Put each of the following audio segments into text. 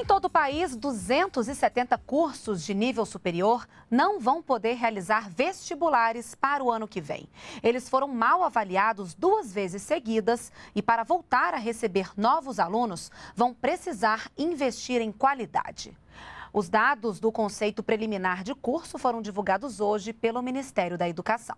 Em todo o país, 270 cursos de nível superior não vão poder realizar vestibulares para o ano que vem. Eles foram mal avaliados duas vezes seguidas e, para voltar a receber novos alunos, vão precisar investir em qualidade. Os dados do conceito preliminar de curso foram divulgados hoje pelo Ministério da Educação.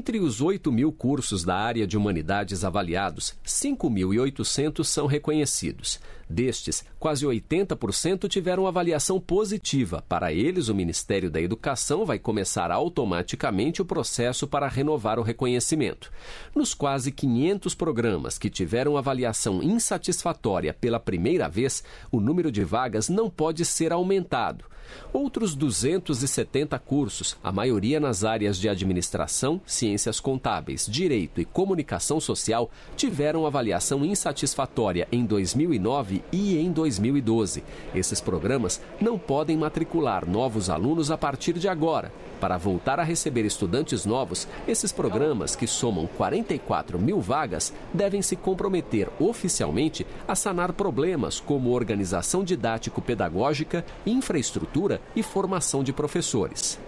Entre os 8 mil cursos da área de humanidades avaliados, 5.800 são reconhecidos. Destes, quase 80% tiveram avaliação positiva. Para eles, o Ministério da Educação vai começar automaticamente o processo para renovar o reconhecimento. Nos quase 500 programas que tiveram avaliação insatisfatória pela primeira vez, o número de vagas não pode ser aumentado. Outros 270 cursos, a maioria nas áreas de administração, ciências contábeis, direito e comunicação social, tiveram avaliação insatisfatória em 2009 e em 2012. Esses programas não podem matricular novos alunos a partir de agora. Para voltar a receber estudantes novos, esses programas, que somam 44 mil vagas, devem se comprometer oficialmente a sanar problemas como organização didático-pedagógica, infraestrutura e formação de professores.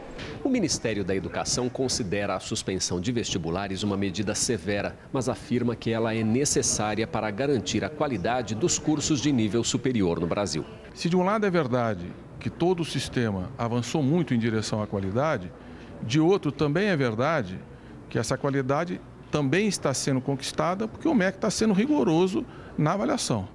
O Ministério da Educação considera a suspensão de vestibulares uma medida severa, mas afirma que ela é necessária para garantir a qualidade dos cursos de nível superior no Brasil. Se de um lado é verdade que todo o sistema avançou muito em direção à qualidade, de outro também é verdade que essa qualidade também está sendo conquistada porque o MEC está sendo rigoroso na avaliação.